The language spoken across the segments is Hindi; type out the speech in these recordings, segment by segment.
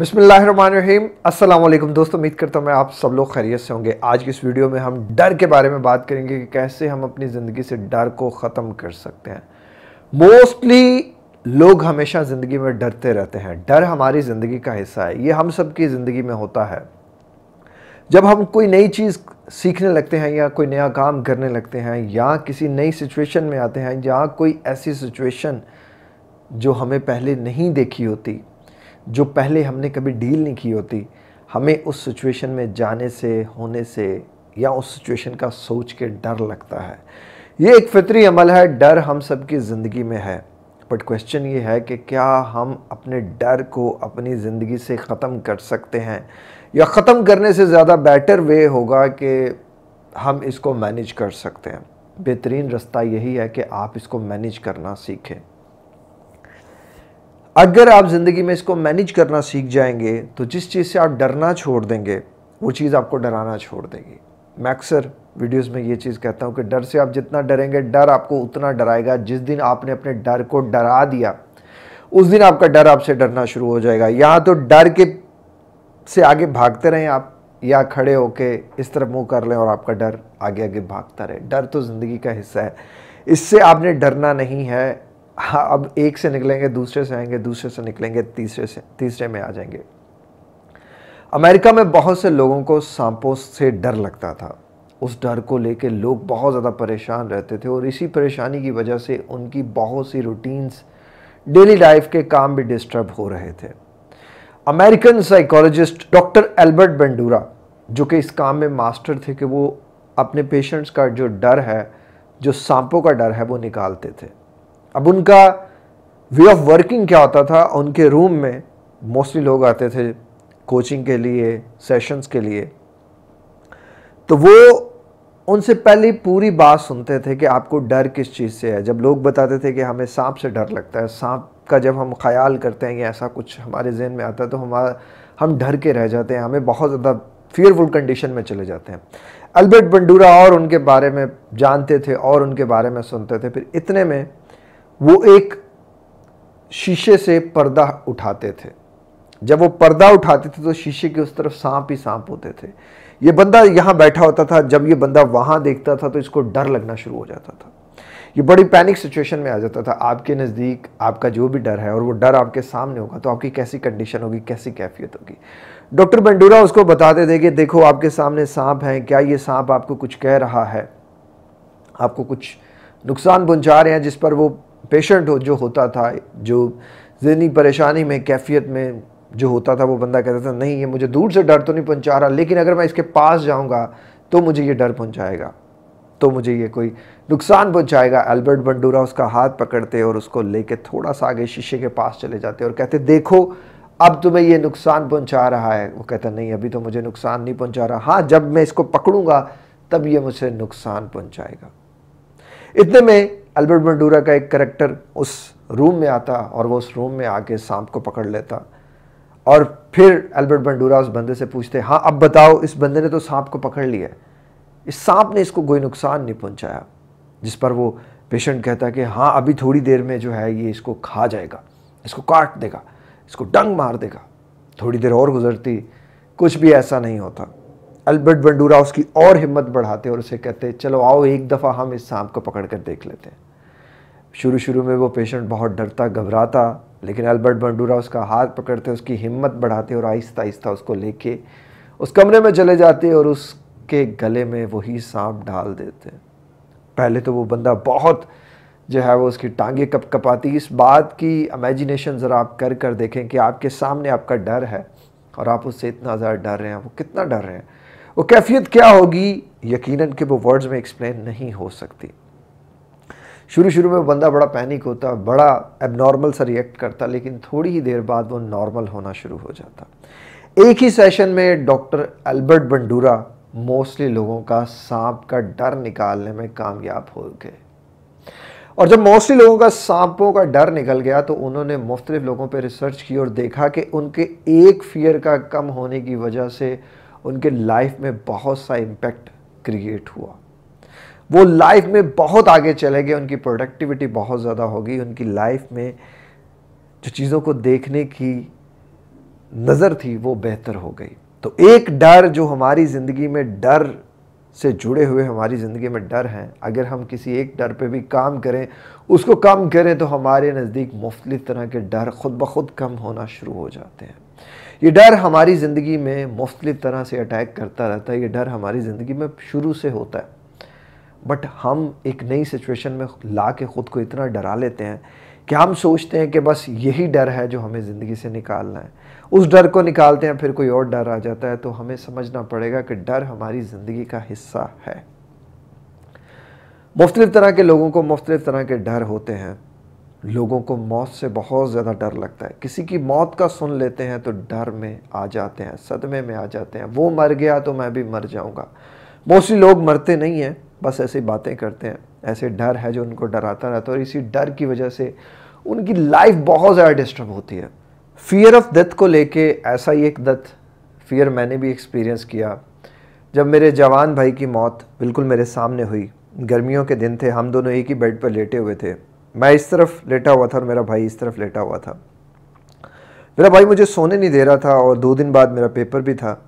बिसमीम अल्लाम दोस्तों उम्मीद करता हूँ मैं आप सब लोग खैरियत से होंगे आज की इस वीडियो में हम डर के बारे में बात करेंगे कि कैसे हम अपनी ज़िंदगी से डर को ख़त्म कर सकते हैं मोस्टली लोग हमेशा ज़िंदगी में डरते रहते हैं डर हमारी ज़िंदगी का हिस्सा है ये हम सब की ज़िंदगी में होता है जब हम कोई नई चीज़ सीखने लगते हैं या कोई नया काम करने लगते हैं या किसी नई सिचुएशन में आते हैं या कोई ऐसी सिचुएशन जो हमें पहले नहीं देखी होती जो पहले हमने कभी डील नहीं की होती हमें उस सिचुएशन में जाने से होने से या उस सिचुएशन का सोच के डर लगता है ये एक फितरी अमल है डर हम सब की ज़िंदगी में है बट क्वेश्चन ये है कि क्या हम अपने डर को अपनी ज़िंदगी से ख़त्म कर सकते हैं या ख़त्म करने से ज़्यादा बेटर वे होगा कि हम इसको मैनेज कर सकते हैं बेहतरीन रास्ता यही है कि आप इसको मैनेज करना सीखें अगर आप ज़िंदगी में इसको मैनेज करना सीख जाएंगे तो जिस चीज़ से आप डरना छोड़ देंगे वो चीज़ आपको डराना छोड़ देगी मैं अक्सर वीडियोस में ये चीज़ कहता हूँ कि डर से आप जितना डरेंगे डर आपको उतना डराएगा जिस दिन आपने अपने डर को डरा दिया उस दिन आपका डर आपसे डरना शुरू हो जाएगा यहाँ तो डर के से आगे भागते रहें आप या खड़े होके इस तरफ मुंह कर लें और आपका डर आगे आगे भागता रहे डर तो ज़िंदगी का हिस्सा है इससे आपने डरना नहीं है हाँ अब एक से निकलेंगे दूसरे से आएंगे दूसरे से निकलेंगे तीसरे से तीसरे में आ जाएंगे अमेरिका में बहुत से लोगों को सांपों से डर लगता था उस डर को लेके लोग बहुत ज़्यादा परेशान रहते थे और इसी परेशानी की वजह से उनकी बहुत सी रूटीन्स डेली लाइफ के काम भी डिस्टर्ब हो रहे थे American psychologist doctor Albert Bandura जो कि इस काम में मास्टर थे कि वो अपने पेशेंट्स का जो डर है जो सांपों का डर है वो निकालते थे अब उनका वे ऑफ वर्किंग क्या होता था उनके रूम में मोस्टली लोग आते थे कोचिंग के लिए सेशंस के लिए तो वो उनसे पहले पूरी बात सुनते थे कि आपको डर किस चीज़ से है जब लोग बताते थे कि हमें सांप से डर लगता है सांप का जब हम ख्याल करते हैं या ऐसा कुछ हमारे जहन में आता है तो हमारा हम डर के रह जाते हैं हमें बहुत ज़्यादा फियरफुल कंडीशन में चले जाते हैं अल्बर्ट बंडूरा और उनके बारे में जानते थे और उनके बारे में सुनते थे फिर इतने में वो एक शीशे से पर्दा उठाते थे जब वो पर्दा उठाते थे तो शीशे के उस तरफ सांप ही सांप होते थे ये बंदा यहाँ बैठा होता था जब ये बंदा वहाँ देखता था तो इसको डर लगना शुरू हो जाता था ये बड़ी पैनिक सिचुएशन में आ जाता था आपके नज़दीक आपका जो भी डर है और वो डर आपके सामने होगा तो आपकी कैसी कंडीशन होगी कैसी कैफियत होगी डॉक्टर बंडूरा उसको बताते थे कि देखो आपके सामने सांप हैं क्या ये सांप आपको कुछ कह रहा है आपको कुछ नुकसान पहुंचा रहे हैं जिस पर वो पेशेंट हो जो होता था जो जहनी परेशानी में कैफियत में जो होता था वो बंदा कहता था नहीं ये मुझे दूर से डर तो नहीं पहुंचा रहा लेकिन अगर मैं इसके पास जाऊंगा तो मुझे ये डर पहुंचाएगा तो मुझे ये कोई नुकसान पहुंचाएगा अल्बर्ट बंडूरा उसका हाथ पकड़ते और उसको लेके थोड़ा सा आगे शीशे के पास चले जाते और कहते देखो अब तुम्हें ये नुकसान पहुंचा रहा है वो कहता नहीं अभी तो मुझे नुकसान नहीं पहुंचा रहा हाँ जब मैं इसको पकड़ूंगा तब ये मुझे नुकसान पहुंचाएगा इतने में अल्बर्ट मंडूरा का एक करेक्टर उस रूम में आता और वो उस रूम में आके सांप को पकड़ लेता और फिर अल्बर्ट मंडूरा उस बंदे से पूछते हाँ अब बताओ इस बंदे ने तो सांप को पकड़ लिया इस सांप ने इसको कोई नुकसान नहीं पहुंचाया जिस पर वो पेशेंट कहता है कि हाँ अभी थोड़ी देर में जो है ये इसको खा जाएगा इसको काट देगा इसको डंग मार देगा थोड़ी देर और गुजरती कुछ भी ऐसा नहीं होता अल्बर्ट बंडूरा उसकी और हिम्मत बढ़ाते और उसे कहते चलो आओ एक दफ़ा हम इस सांप को पकड़ कर देख लेते हैं शुरू शुरू में वो पेशेंट बहुत डरता घबराता लेकिन अल्बर्ट बंडूरा उसका हाथ पकड़ते उसकी हिम्मत बढ़ाते और आहिस्ता आहिस्ता उसको लेके उस कमरे में चले जाते और उसके गले में वही सांप डाल देते पहले तो वो बंदा बहुत जो है वो उसकी टांगे कप कपाती इस बात की इमेजिनेशन ज़रा आप कर कर देखें कि आपके सामने आपका डर है और आप उससे इतना ज़्यादा डर रहे हैं वो कितना डर रहे हैं वो कैफियत क्या होगी यकीनन कि वो वर्ड्स में एक्सप्लेन नहीं हो सकती शुरू शुरू में बंदा बड़ा पैनिक होता बड़ा एबनॉर्मल सा रिएक्ट करता लेकिन थोड़ी ही देर बाद वो नॉर्मल होना शुरू हो जाता एक ही सेशन में डॉक्टर अल्बर्ट बंडूरा मोस्टली लोगों का सांप का डर निकालने में कामयाब हो गए और जब मोस्टली लोगों का सांपों का डर निकल गया तो उन्होंने मुख्तलिफ लोगों पर रिसर्च की और देखा कि उनके एक फियर का कम होने की वजह से उनके लाइफ में बहुत सा इम्पैक्ट क्रिएट हुआ वो लाइफ में बहुत आगे चले गए उनकी प्रोडक्टिविटी बहुत ज़्यादा होगी उनकी लाइफ में जो चीज़ों को देखने की नज़र थी वो बेहतर हो गई तो एक डर जो हमारी ज़िंदगी में डर से जुड़े हुए हमारी ज़िंदगी में डर हैं अगर हम किसी एक डर पे भी काम करें उसको कम करें तो हमारे नज़दीक मुख्तलिफ़ तरह के डर ख़ुद ब खुद कम होना शुरू हो जाते हैं ये डर हमारी ज़िंदगी में मुख्तलि तरह से अटैक करता रहता है ये डर हमारी ज़िंदगी में शुरू से होता है बट हम एक नई सिचुएशन में ला के ख़ुद को इतना डरा लेते हैं कि हम सोचते हैं कि बस यही डर है जो हमें ज़िंदगी से निकालना है उस डर को निकालते हैं फिर कोई और डर आ जाता है तो हमें समझना पड़ेगा कि डर हमारी ज़िंदगी का हिस्सा है मुख्तलिफ़ तरह के लोगों को मुख्तलिफ़ तरह के डर होते हैं लोगों को मौत से बहुत ज़्यादा डर लगता है किसी की मौत का सुन लेते हैं तो डर में आ जाते हैं सदमे में आ जाते हैं वो मर गया तो मैं भी मर जाऊँगा मोस्टली लोग मरते नहीं हैं बस ऐसी बातें करते हैं ऐसे डर है जो उनको डराता रहता है और इसी डर की वजह से उनकी लाइफ बहुत ज़्यादा डिस्टर्ब होती है फियर ऑफ डेथ को लेके ऐसा ही एक डेथ फियर मैंने भी एक्सपीरियंस किया जब मेरे जवान भाई की मौत बिल्कुल मेरे सामने हुई गर्मियों के दिन थे हम दोनों एक ही बेड पर लेटे हुए थे मैं इस तरफ लेटा हुआ था और मेरा भाई इस तरफ लेटा हुआ था मेरा भाई मुझे सोने नहीं दे रहा था और दो दिन बाद मेरा पेपर भी था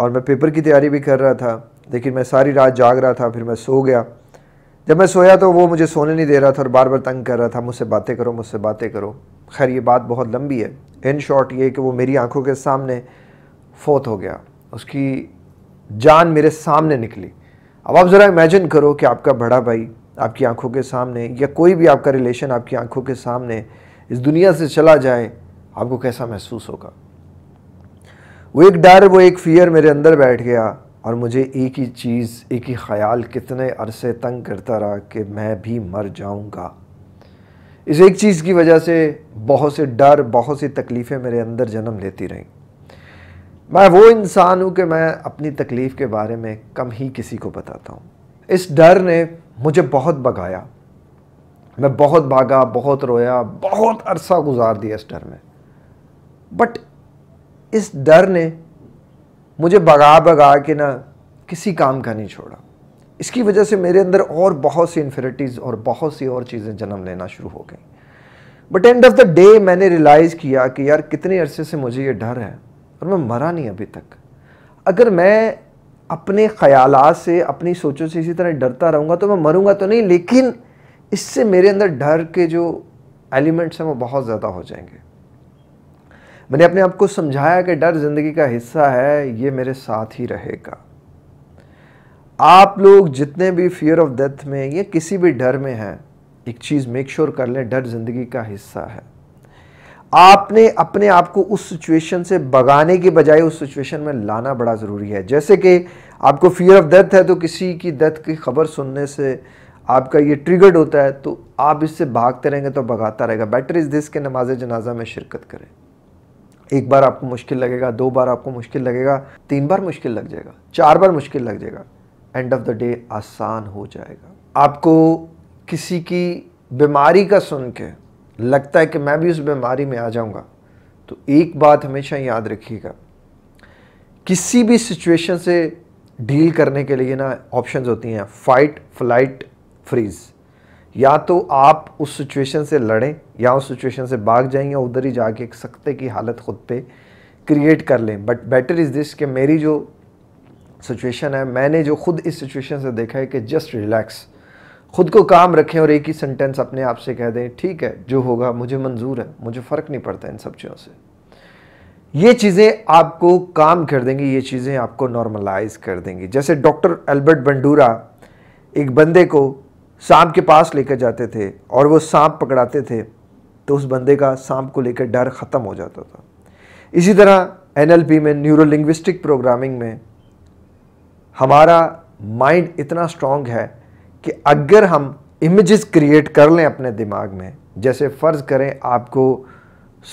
और मैं पेपर की तैयारी भी कर रहा था लेकिन मैं सारी रात जाग रहा था फिर मैं सो गया जब मैं सोया तो वो मुझे सोने नहीं दे रहा था और बार बार तंग कर रहा था मुझसे बातें करो मुझसे बातें करो खैर ये बात बहुत लंबी है इन शॉर्ट ये कि वो मेरी आंखों के सामने फोत हो गया उसकी जान मेरे सामने निकली अब आप ज़रा इमेजिन करो कि आपका बड़ा भाई आपकी आंखों के सामने या कोई भी आपका रिलेशन आपकी आंखों के सामने इस दुनिया से चला जाए आपको कैसा महसूस होगा वो एक डर वो एक फियर मेरे अंदर बैठ गया और मुझे एक ही चीज़ एक ही ख्याल कितने अरसे तंग करता रहा कि मैं भी मर जाऊंगा इस एक चीज़ की वजह से बहुत से डर बहुत सी तकलीफ़ें मेरे अंदर जन्म लेती रहीं मैं वो इंसान हूँ कि मैं अपनी तकलीफ़ के बारे में कम ही किसी को बताता हूँ इस डर ने मुझे बहुत भगाया मैं बहुत भागा बहुत रोया बहुत अरसा गुजार दिया इस डर में बट इस डर ने मुझे भगा भगा के ना किसी काम का नहीं छोड़ा इसकी वजह से मेरे अंदर और बहुत सी इन्फेरिटीज़ और बहुत सी और चीज़ें जन्म लेना शुरू हो गई but end of the day मैंने रियलाइज़ किया कि यार कितने अरसे से मुझे ये डर है और मैं मरा नहीं अभी तक अगर मैं अपने ख्याल से अपनी सोचों से इसी तरह डरता रहूँगा तो मैं मरूँगा तो नहीं लेकिन इससे मेरे अंदर डर के जो एलिमेंट्स हैं वो बहुत ज़्यादा हो जाएंगे मैंने अपने आप को समझाया कि डर ज़िंदगी का हिस्सा है ये मेरे साथ ही रहेगा आप लोग जितने भी फियर ऑफ डेथ में या किसी भी डर में हैं एक चीज़ मेक श्योर sure कर लें डर ज़िंदगी का हिस्सा है आपने अपने आप को उस सिचुएशन से भगाने के बजाय उस सिचुएशन में लाना बड़ा ज़रूरी है जैसे कि आपको फियर ऑफ डेथ है तो किसी की डेथ की खबर सुनने से आपका ये ट्रिगर्ड होता है तो आप इससे भागते रहेंगे तो भगाता रहेगा बेटर इज़ दिस के नमाज जनाजा में शिरकत करें एक बार आपको मुश्किल लगेगा दो बार आपको मुश्किल लगेगा तीन बार मुश्किल लग जाएगा चार बार मुश्किल लग जाएगा एंड ऑफ द डे आसान हो जाएगा आपको किसी की बीमारी का सुन के लगता है कि मैं भी उस बीमारी में आ जाऊंगा तो एक बात हमेशा याद रखिएगा किसी भी सिचुएशन से डील करने के लिए ना ऑप्शंस होती हैं फाइट फ्लाइट फ्रीज़ या तो आप उस सिचुएशन से लड़ें या उस सिचुएशन से भाग जाएं या उधर ही जाके एक सख्ते की हालत ख़ुद पे क्रिएट कर लें बट बेटर इज़ दिस कि मेरी जो सिचुएशन है मैंने जो खुद इस सिचुएशन से देखा है कि जस्ट रिलैक्स खुद को काम रखें और एक ही सेंटेंस अपने आप से कह दें ठीक है जो होगा मुझे मंजूर है मुझे फ़र्क नहीं पड़ता इन सब चीज़ों से ये चीज़ें आपको काम कर देंगी ये चीज़ें आपको नॉर्मलाइज कर देंगी जैसे डॉक्टर अल्बर्ट बंडूरा एक बंदे को सांप के पास लेकर जाते थे और वो सांप पकड़ाते थे तो उस बंदे का सांप को लेकर डर ख़त्म हो जाता था इसी तरह एनएलपी में न्यूरो प्रोग्रामिंग में हमारा माइंड इतना स्ट्रांग है कि अगर हम इमेजेस क्रिएट कर लें अपने दिमाग में जैसे फ़र्ज़ करें आपको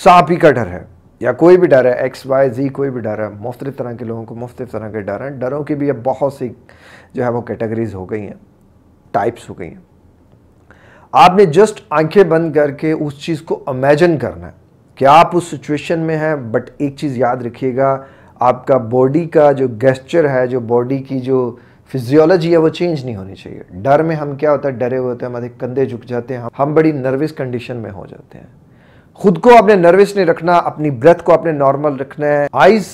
सांप ही का डर है या कोई भी डर है एक्स वाई जी कोई भी डर है मुख्तु तरह के लोगों को मुख्तु तरह के डर हैं डरों की भी अब बहुत सी जो है वो कैटेगरीज हो गई हैं टाइप्स हो गई हैं आपने जस्ट आंखें बंद करके उस चीज़ को इमेजिन करना है कि आप उस सिचुएशन में हैं बट एक चीज़ याद रखिएगा आपका बॉडी का जो गेस्चर है जो बॉडी की जो फिजियोलॉजी है वो चेंज नहीं होनी चाहिए डर में हम क्या होता है डरे हुए होते हैं हमारे कंधे झुक जाते हैं हम बड़ी नर्वस कंडीशन में हो जाते हैं खुद को आपने नर्वस नहीं रखना अपनी ब्रेथ को आपने नॉर्मल रखना है आइज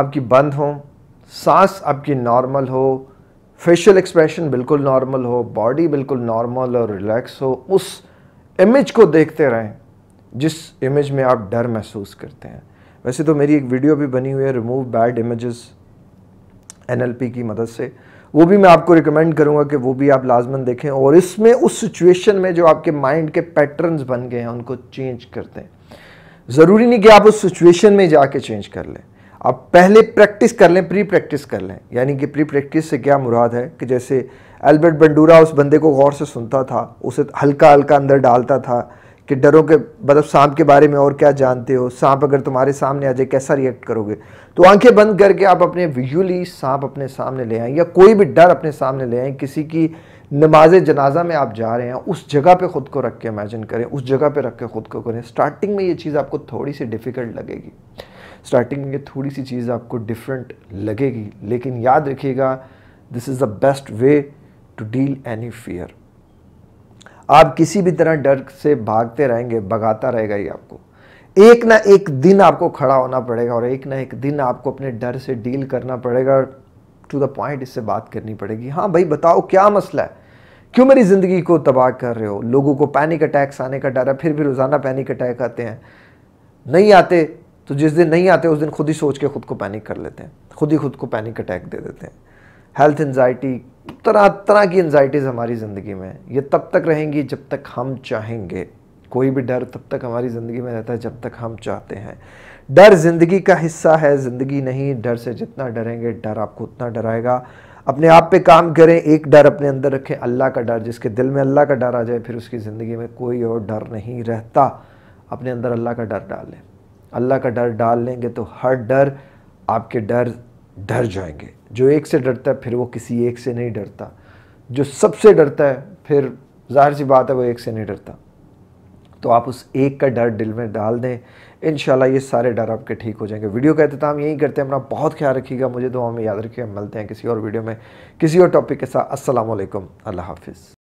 आपकी बंद हो सांस आपकी नॉर्मल हो फेशियल एक्सप्रेशन बिल्कुल नॉर्मल हो बॉडी बिल्कुल नॉर्मल और रिलैक्स हो उस इमेज को देखते रहें जिस इमेज में आप डर महसूस करते हैं वैसे तो मेरी एक वीडियो भी बनी हुई है रिमूव बैड इमेजेस एनएलपी की मदद से वो भी मैं आपको रिकमेंड करूँगा कि वो भी आप लाजमन देखें और इसमें उस सिचुएशन में जो आपके माइंड के पैटर्न्स बन गए हैं उनको चेंज कर दें ज़रूरी नहीं कि आप उस सिचुएशन में जाके चेंज कर लें आप पहले प्रैक्टिस कर लें प्री प्रैक्टिस कर लें यानी कि प्री प्रैक्टिस से क्या मुराद है कि जैसे एल्बर्ट बंडूरा उस बंदे को गौर से सुनता था उसे हल्का हल्का अंदर डालता था कि डरों के मतलब सांप के बारे में और क्या जानते हो सांप अगर तुम्हारे सामने आ जाए कैसा रिएक्ट करोगे तो आंखें बंद करके आप अपने विजुअली सांप अपने सामने ले आएँ या कोई भी डर अपने सामने ले आएँ किसी की नमाज जनाजा में आप जा रहे हैं उस जगह पे ख़ुद को रख के इमेजिन करें उस जगह पे रख के ख़ुद को करें स्टार्टिंग में ये चीज़ आपको थोड़ी सी डिफ़िकल्ट लगेगी स्टार्टिंग में ये थोड़ी सी चीज़ आपको डिफरेंट लगेगी लेकिन याद रखिएगा this is the best way to deal any fear आप किसी भी तरह डर से भागते रहेंगे भगाता रहेगा ही आपको एक ना एक दिन आपको खड़ा होना पड़ेगा और एक ना एक दिन आपको अपने डर से डील करना पड़ेगा टू द पॉइंट इससे बात करनी पड़ेगी हाँ भाई बताओ क्या मसला है क्यों मेरी ज़िंदगी को तबाह कर रहे हो लोगों को पैनिक अटैक्स आने का डर है फिर भी रोज़ाना पैनिक अटैक आते हैं नहीं आते तो जिस दिन नहीं आते उस दिन खुद ही सोच के खुद को पैनिक कर लेते हैं खुद ही खुद को पैनिक अटैक दे देते हैं हेल्थ एनजाइटी तरह तरह की एनजाइटीज़ हमारी ज़िंदगी में ये तब तक रहेंगी जब तक हम चाहेंगे कोई भी डर तब तक हमारी ज़िंदगी में रहता है जब तक हम चाहते हैं डर ज़िंदगी का हिस्सा है ज़िंदगी नहीं डर से जितना डरेंगे डर आपको उतना डराएगा अपने आप पे काम करें एक डर अपने अंदर रखें अल्लाह का डर जिसके दिल में अल्लाह का डर आ जाए फिर उसकी ज़िंदगी में कोई और डर नहीं रहता अपने अंदर अल्लाह का डर डाल लें अल्लाह का डर डाल लेंगे तो हर डर आपके डर डर जाएंगे जो एक से डरता है फिर वो किसी एक से नहीं डरता जो सबसे डरता है फिर जाहिर सी बात है वो एक से नहीं डरता तो आप उस एक का डर दिल में डाल दें इन ये सारे डर आपके ठीक हो जाएंगे वीडियो का अहतमाम यही करते हैं अपना बहुत ख्याल रखिएगा मुझे तो में याद रखिएगा मिलते हैं किसी और वीडियो में किसी और टॉपिक के साथ असलम अल्लाह हाफिज़